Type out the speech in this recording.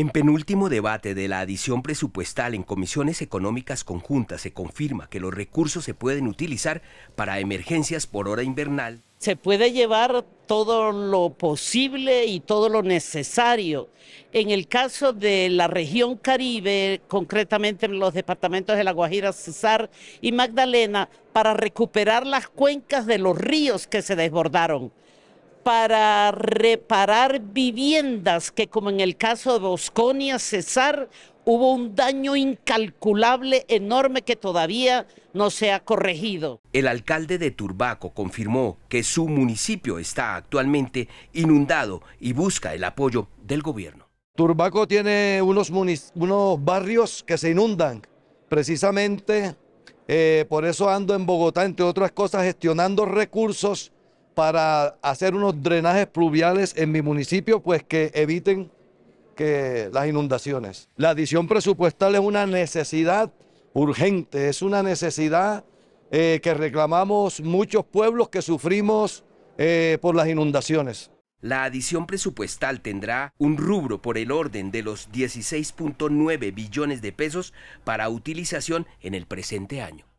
En penúltimo debate de la adición presupuestal en comisiones económicas conjuntas se confirma que los recursos se pueden utilizar para emergencias por hora invernal. Se puede llevar todo lo posible y todo lo necesario. En el caso de la región Caribe, concretamente en los departamentos de La Guajira, Cesar y Magdalena, para recuperar las cuencas de los ríos que se desbordaron para reparar viviendas que, como en el caso de Bosconia, Cesar, hubo un daño incalculable enorme que todavía no se ha corregido. El alcalde de Turbaco confirmó que su municipio está actualmente inundado y busca el apoyo del gobierno. Turbaco tiene unos, barrios que se inundan. Precisamente eh, por eso ando en Bogotá, entre otras cosas, gestionando recursos para hacer unos drenajes pluviales en mi municipio, pues que eviten que las inundaciones. La adición presupuestal es una necesidad urgente, es una necesidad eh, que reclamamos muchos pueblos que sufrimos eh, por las inundaciones. La adición presupuestal tendrá un rubro por el orden de los 16.9 billones de pesos para utilización en el presente año.